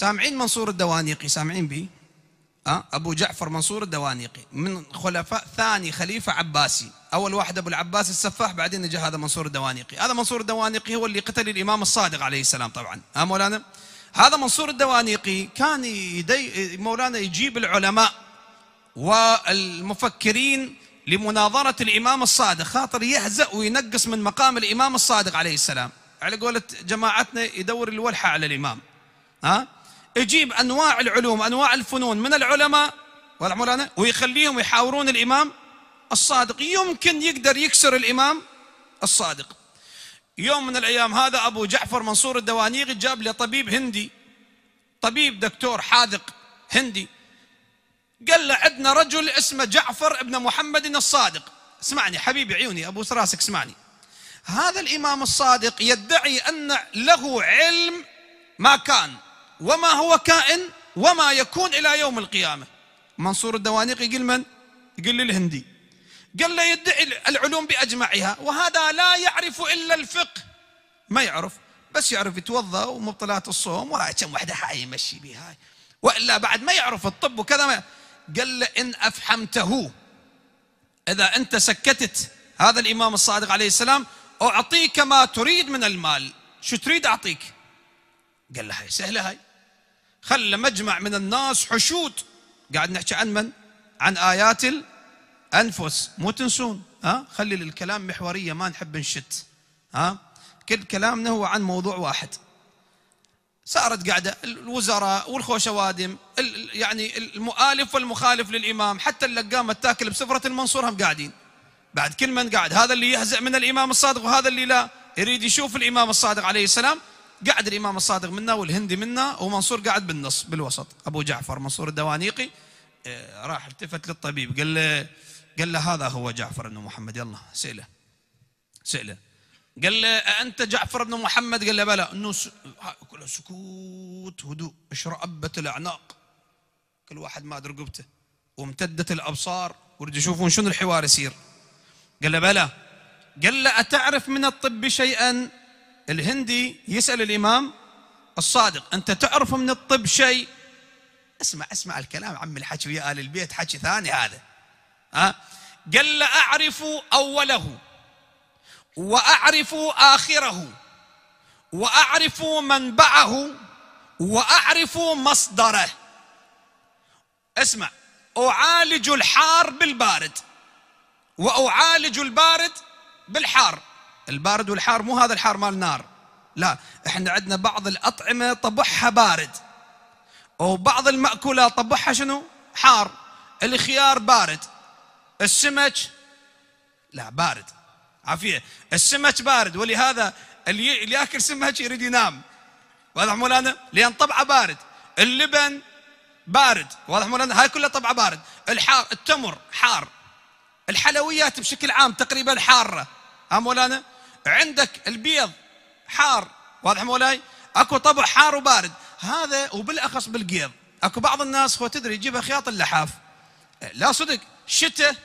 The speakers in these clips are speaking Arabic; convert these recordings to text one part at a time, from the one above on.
سامعين منصور الدوانيقي سامعين به أه؟ أبو جعفر منصور الدوانيقي من خلفاء ثاني خليفة عباسي أول واحد أبو العباس السفاح بعدين جاء هذا منصور الدوانيقي هذا منصور الدوانيقي هو اللي قتل الإمام الصادق عليه السلام طبعا ها أه مولانا هذا منصور الدوانيقي كان يدي مولانا يجيب العلماء والمفكرين لمناظرة الإمام الصادق خاطر يهزأ وينقص من مقام الإمام الصادق عليه السلام على قولة جماعتنا يدور الولحة على الإمام ها أه؟ يجيب انواع العلوم انواع الفنون من العلماء ويخليهم يحاورون الامام الصادق يمكن يقدر يكسر الامام الصادق يوم من الايام هذا ابو جعفر منصور الدوانيغي جاب له طبيب هندي طبيب دكتور حاذق هندي قال له عندنا رجل اسمه جعفر ابن محمد الصادق اسمعني حبيبي عيوني ابو راسك اسمعني هذا الامام الصادق يدعي ان له علم ما كان وما هو كائن وما يكون إلى يوم القيامة منصور الدوانيق يقول من؟ يقول للهندي قال له يدعي العلوم بأجمعها وهذا لا يعرف إلا الفقه ما يعرف بس يعرف يتوضا ومبطلات الصوم وهاي كم وحده هاي يمشي بها والا بعد ما يعرف الطب وكذا ما قال له ان افحمته اذا انت سكتت هذا الامام الصادق عليه السلام اعطيك ما تريد من المال شو تريد اعطيك قال له هاي سهله هاي خلى مجمع من الناس حشود قاعد نحكي عن من؟ عن آيات الأنفس مو تنسون ها خلي الكلام محورية ما نحب نشت ها كل كلامنا هو عن موضوع واحد صارت قاعدة الوزراء والخوشوادم يعني المؤالف والمخالف للإمام حتى اللقامة تاكل بسفرة المنصور هم قاعدين بعد كل من قاعد هذا اللي يهزئ من الإمام الصادق وهذا اللي لا يريد يشوف الإمام الصادق عليه السلام قعد الإمام الصادق منا والهندي منا ومنصور قاعد بالنص بالوسط أبو جعفر منصور الدوانيقي آه، راح التفت للطبيب قال له قال له هذا هو جعفر بن محمد يلا سأله سأله قال له أنت جعفر بن محمد قال له بلى انه كله سكوت هدوء ايش الأعناق كل واحد ما أدري رقبته وامتدت الأبصار ورد يشوفون شنو الحوار يصير قال له بلى قال له أتعرف من الطب شيئا الهندي يسأل الإمام الصادق أنت تعرف من الطب شيء اسمع اسمع الكلام عم الحكي ويا آل البيت حكي ثاني هذا ها قال له أعرف أوله وأعرف آخره وأعرف منبعه وأعرف مصدره اسمع أعالج الحار بالبارد وأعالج البارد بالحار البارد والحار مو هذا الحار مال نار لا احنا عندنا بعض الاطعمه طبعها بارد وبعض المأكولات طبعها شنو حار الخيار بارد السمك لا بارد عافيه السمك بارد ولهذا اللي, اللي ياكل سمك يريد ينام واضح مولانا لان طبعه بارد اللبن بارد واضح مولانا هاي كلها طبعه بارد الحار التمر حار الحلويات بشكل عام تقريبا حاره ها مولانا عندك البيض حار واضح مولاي اكو طبع حار وبارد هذا وبالاخص بالقيض اكو بعض الناس هو تدري يجيبها خياط اللحاف لا صدق شتاء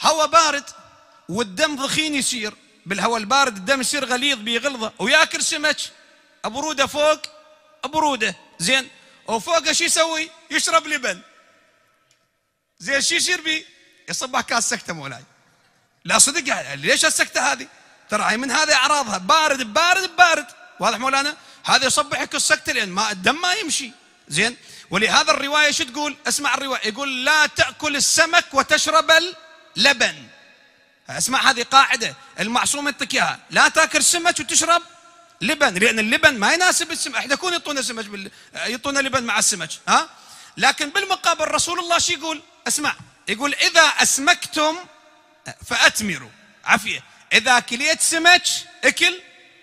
هواء بارد والدم ضخين يصير بالهواء البارد الدم يصير غليظ بيغلظه وياكل سمك بروده فوق بروده زين وفوقه شو يسوي؟ يشرب لبن زين شو يصير بيه؟ يصبح كاس سكته مولاي لا صدق ليش السكته هذه؟ ترى من هذه اعراضها بارد بارد بارد واضح مولانا هذا يصبحك السكتة لان ما الدم ما يمشي زين ولهذا الروايه شو تقول اسمع الروايه يقول لا تاكل السمك وتشرب اللبن اسمع هذه قاعده المعصوم يعطيك اياها لا تاكل سمك وتشرب لبن لان اللبن ما يناسب السمك احنا كون يعطونا سمك بال... يعطونا لبن مع السمك ها لكن بالمقابل رسول الله شو يقول اسمع يقول اذا اسمكتم فاتمروا عافيه إذا كليت سمك اكل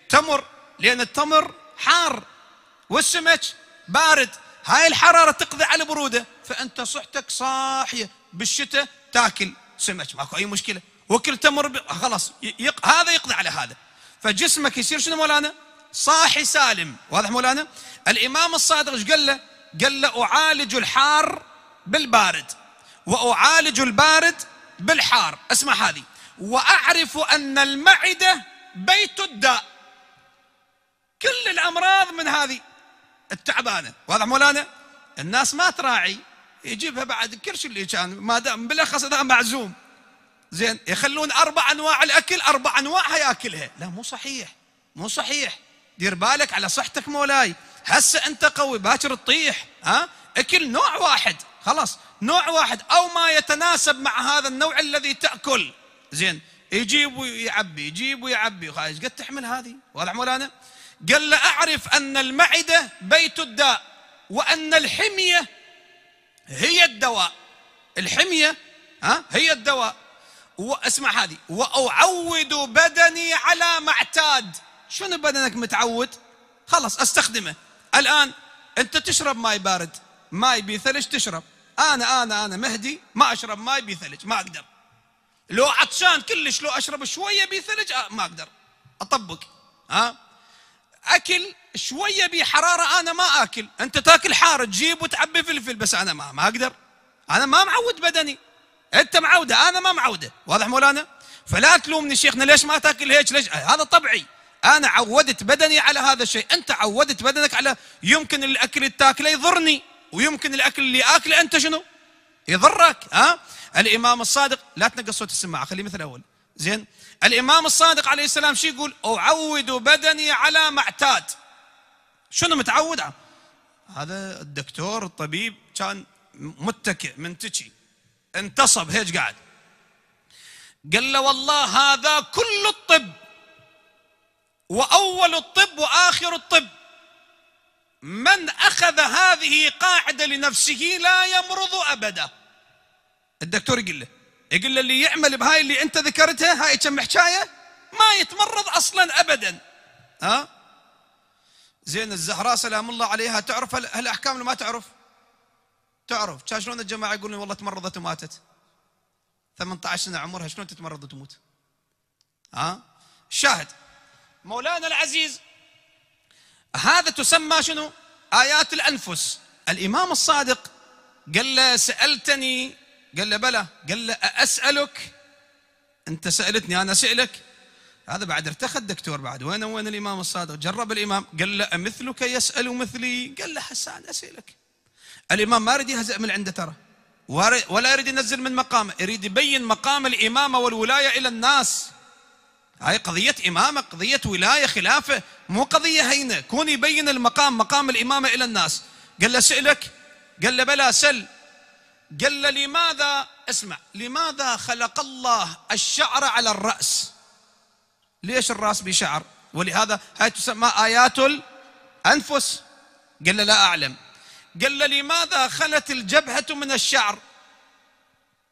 تمر لأن التمر حار والسمك بارد هاي الحرارة تقضي على البرودة فأنت صحتك صاحية بالشتاء تاكل سمك ماكو أي مشكلة وكل تمر ب... خلاص يق... هذا يقضي على هذا فجسمك يصير شنو مولانا صاحي سالم واضح مولانا الإمام الصادق ايش قال له قال له أعالج الحار بالبارد وأعالج البارد بالحار اسمع هذه واعرف ان المعده بيت الداء كل الامراض من هذه التعبانه واضح مولانا الناس ما تراعي يجيبها بعد شيء اللي كان ما دام بالاخص اذا معزوم زين يخلون اربع انواع الاكل اربع انواع ياكلها لا مو صحيح مو صحيح دير بالك على صحتك مولاي هسه انت قوي باكر تطيح ها اكل نوع واحد خلاص نوع واحد او ما يتناسب مع هذا النوع الذي تاكل زين يجيب ويعبي يجيب ويعبي خايس قد تحمل هذه واضح مولانا قال له أعرف أن المعدة بيت الداء وأن الحمية هي الدواء الحمية ها هي الدواء واسمع هذه وأعود بدني على ما اعتاد شنو بدنك متعود خلاص استخدمه الآن أنت تشرب ماي بارد ماي بثلج تشرب أنا أنا أنا مهدي ما أشرب ماي بثلج ما أقدر لو عطشان كلش لو اشرب شويه بثلج ثلج آه، ما اقدر اطبق ها اكل شويه بيه حراره انا ما اكل انت تاكل حار تجيب وتعبي فلفل بس انا ما ما اقدر انا ما معود بدني انت معوده انا ما معوده واضح مولانا فلا تلومني شيخنا ليش ما تاكل هيك ليش آه، هذا طبعي انا عودت بدني على هذا الشيء انت عودت بدنك على يمكن الاكل التاكله يضرني ويمكن الاكل اللي اكله انت شنو يضرك ها الامام الصادق لا تنقص صوت السماعه خليه مثل اول زين الامام الصادق عليه السلام شو يقول اعود بدني على ما اعتاد شنو متعود هذا الدكتور الطبيب كان متكئ منتكي انتصب هيج قاعد قال له والله هذا كل الطب واول الطب واخر الطب من اخذ هذه قاعده لنفسه لا يمرض ابدا الدكتور يقول له يقول له اللي يعمل بهاي اللي انت ذكرتها هاي كم حكايه ما يتمرض اصلا ابدا ها زين الزهراء سلام الله عليها تعرف هالاحكام اللي ما تعرف تعرف شلون الجماعه يقولون والله تمرضت وماتت 18 سنه عمرها شلون تتمرض وتموت ها شاهد مولانا العزيز هذا تسمى شنو آيات الأنفس الإمام الصادق قال له سألتني قال له بلى قال له أسألك أنت سألتني أنا سألك هذا بعد ارتخى الدكتور بعد وين وين الإمام الصادق جرب الإمام قال له أمثلك يسأل مثلي قال له حسان أسألك الإمام ما يريد يهزأ من عنده ترى ولا يريد ينزل من مقامه يريد يبين مقام الإمامة والولاية إلى الناس هاي قضية إمامة قضية ولاية خلافة مو قضية هينة كون يبين المقام مقام الإمامة إلى الناس قال له سألك قال له بلا سل قال له لماذا اسمع لماذا خلق الله الشعر على الرأس ليش الرأس بشعر ولهذا هاي تسمى آيات الأنفس قال له لا أعلم قال له لماذا خلت الجبهة من الشعر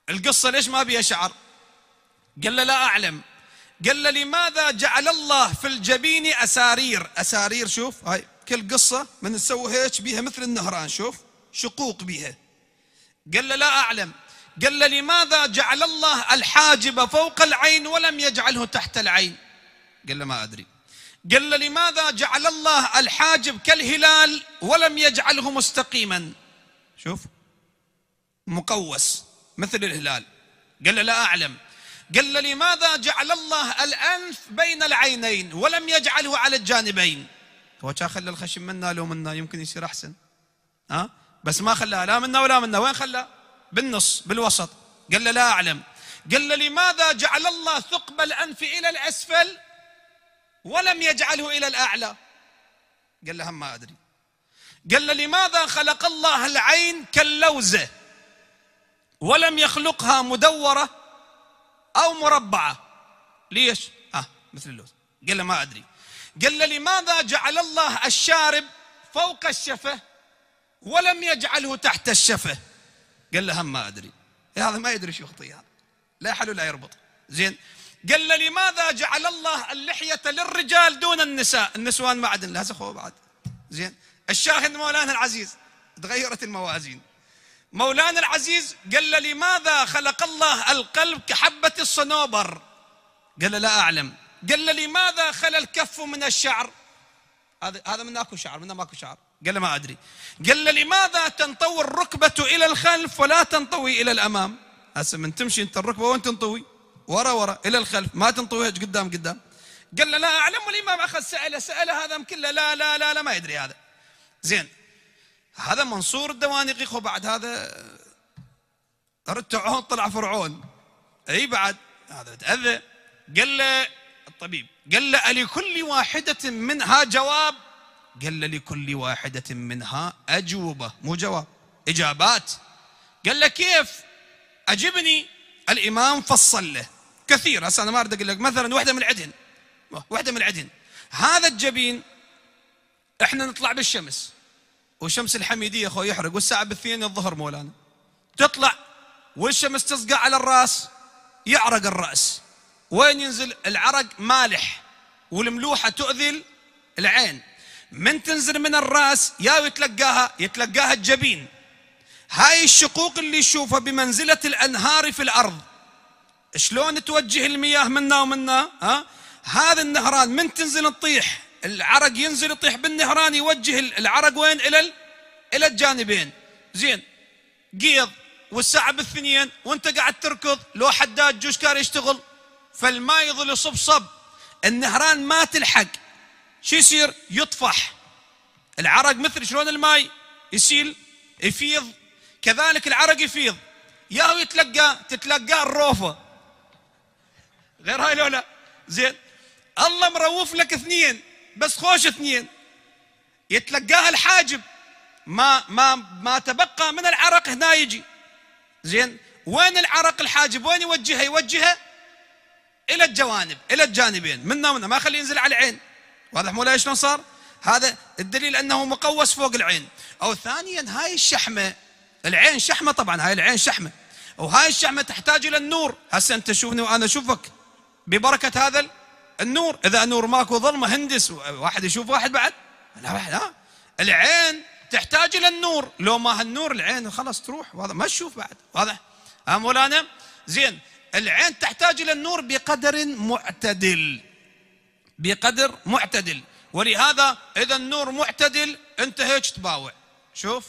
القصة ليش ما بيها شعر قال له لا أعلم قال له لماذا جعل الله في الجبين أسارير أسارير شوف هاي كل قصة من تسوي هيك بيها مثل النهران شوف شقوق بيها قال له لا أعلم قال له لماذا جعل الله الحاجب فوق العين ولم يجعله تحت العين قال له ما أدري قال له لماذا جعل الله الحاجب كالهلال ولم يجعله مستقيما شوف مقوس مثل الهلال قال له لا أعلم قال له لماذا جعل الله الأنف بين العينين ولم يجعله على الجانبين هو كان خلى الخشم منا لو منا يمكن يصير أحسن ها أه؟ بس ما خلاه لا منا ولا منا وين خلاه بالنص بالوسط قال لا أعلم قال لماذا جعل الله ثقب الأنف إلى الأسفل ولم يجعله إلى الأعلى قال له هم ما أدري قال لماذا خلق الله العين كاللوزة ولم يخلقها مدورة أو مربعة ليش؟ آه مثل اللوز قال له ما أدري قال له لماذا جعل الله الشارب فوق الشفة ولم يجعله تحت الشفة قال له هم ما أدري إيه، هذا ما يدري شو خطية هذا لا يحل ولا يربط زين قال له لماذا جعل الله اللحية للرجال دون النساء النسوان ما عدن لها سخوة بعد زين الشاهد مولانا العزيز تغيرت الموازين مولانا العزيز قال له لماذا خلق الله القلب كحبة الصنوبر قال له لا أعلم قال له لماذا خلى الكف من الشعر هذا هذا من اكو شعر من ماكو شعر قال له ما ادري قال له لماذا تنطوي الركبه الى الخلف ولا تنطوي الى الامام هسه من تمشي انت الركبه وين تنطوي ورا ورا الى الخلف ما تنطويها قدام قدام قال له لا اعلم والامام اخذ ساله ساله هذا كله لا لا لا لا ما يدري هذا زين هذا منصور الدوانيقي خو بعد هذا رتعون طلع فرعون اي بعد هذا تاذى قال له الطبيب قال له لكل واحدة منها جواب قال له لكل واحدة منها أجوبة مو جواب إجابات قال له كيف أجبني الإمام فصل له كثير هسه أنا ما أريد أقول لك مثلا واحدة من العدن واحدة من العدن هذا الجبين احنا نطلع بالشمس وشمس الحميدية أخوي يحرق والساعة بالثانية الظهر مولانا تطلع والشمس تصقع على الرأس يعرق الرأس وين ينزل العرق مالح والملوحة تؤذي العين من تنزل من الرأس يا يتلقاها يتلقاها الجبين هاي الشقوق اللي يشوفها بمنزلة الأنهار في الأرض شلون توجه المياه منا ومنا ها هذا النهران من تنزل تطيح العرق ينزل يطيح بالنهران يوجه العرق وين الى الى الجانبين زين قيض والساعه بالثنين وانت قاعد تركض لو حداد جوشكار يشتغل فالماء يظل يصب صب النهران ما تلحق شو يصير يطفح العرق مثل شلون الماء يسيل يفيض كذلك العرق يفيض يا يتلقى تتلقى الروفه غير هاي لولا زين الله مروف لك اثنين بس خوش اثنين يتلقاها الحاجب ما ما ما تبقى من العرق هنا يجي زين وين العرق الحاجب وين يوجهها يوجهها الى الجوانب الى الجانبين منا ومنا ما خلي ينزل على العين واضح مولاي شلون صار هذا الدليل انه مقوس فوق العين او ثانيا هاي الشحمه العين شحمه طبعا هاي العين شحمه وهاي الشحمه تحتاج الى النور هسه انت شوفني وانا اشوفك ببركه هذا النور اذا نور ماكو ظلمه هندس واحد يشوف واحد بعد لا واحد العين تحتاج الى النور لو ما هالنور العين خلاص تروح واضح ما تشوف بعد واضح ها مولانا زين العين تحتاج الى النور بقدر معتدل بقدر معتدل ولهذا اذا النور معتدل انت هيك تباوع شوف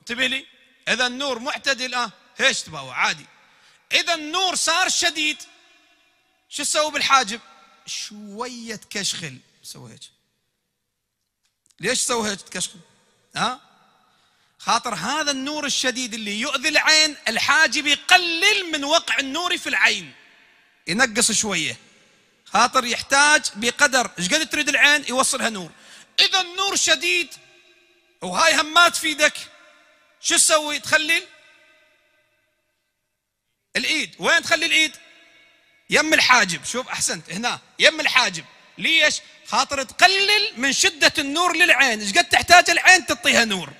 انتبه لي اذا النور معتدل اه هيك تباوع عادي اذا النور صار شديد شو تسوي بالحاجب شويه كشخل سوى هيك ليش سوى هيك تكشخل ها خاطر هذا النور الشديد اللي يؤذي العين الحاجب يقلل من وقع النور في العين ينقص شويه خاطر يحتاج بقدر ايش قد تريد العين يوصلها نور اذا النور شديد وهاي همات في ايدك شو تسوي تخلي الايد وين تخلي الايد يم الحاجب شوف أحسنت هنا يم الحاجب ليش خاطر تقلل من شدة النور للعين ايش قد تحتاج العين تعطيها نور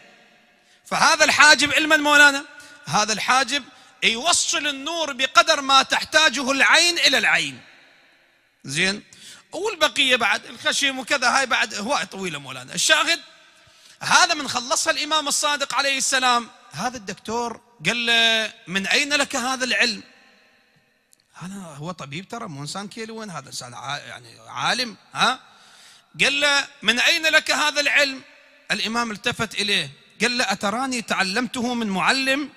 فهذا الحاجب علما مولانا هذا الحاجب يوصل النور بقدر ما تحتاجه العين إلى العين زين والبقية بعد الخشم وكذا هاي بعد هواية طويلة مولانا الشاهد هذا من خلصها الإمام الصادق عليه السلام هذا الدكتور قال له من أين لك هذا العلم أنا هو طبيب ترى مو إنسان كيلوين هذا إنسان يعني عالم ها قال له من أين لك هذا العلم الإمام التفت إليه قال له أتراني تعلمته من معلم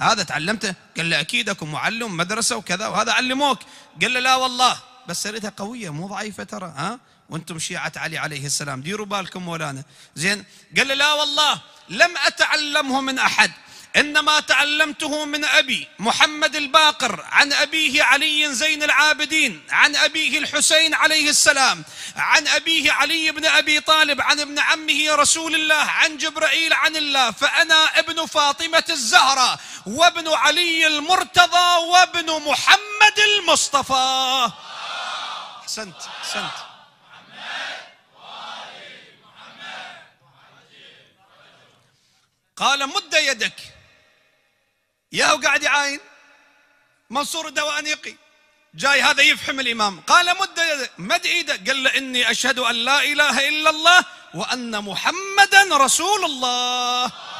هذا تعلمته قال له أكيد أكو معلم مدرسة وكذا وهذا علموك قال له لا والله بس ريتها قوية مو ضعيفة ترى ها وانتم شيعة علي عليه السلام ديروا بالكم مولانا زين قال له لا والله لم أتعلمه من أحد انما تعلمته من ابي محمد الباقر عن ابيه علي زين العابدين عن ابيه الحسين عليه السلام عن ابيه علي بن ابي طالب عن ابن عمه رسول الله عن جبرائيل عن الله فانا ابن فاطمه الزهراء وابن علي المرتضى وابن محمد المصطفى احسنت احسنت قال مد يدك يا قاعد يعاين منصور الدوانيقي جاي هذا يفحم الإمام قال مد مد إيده قال له إني أشهد أن لا إله إلا الله وأن محمدا رسول الله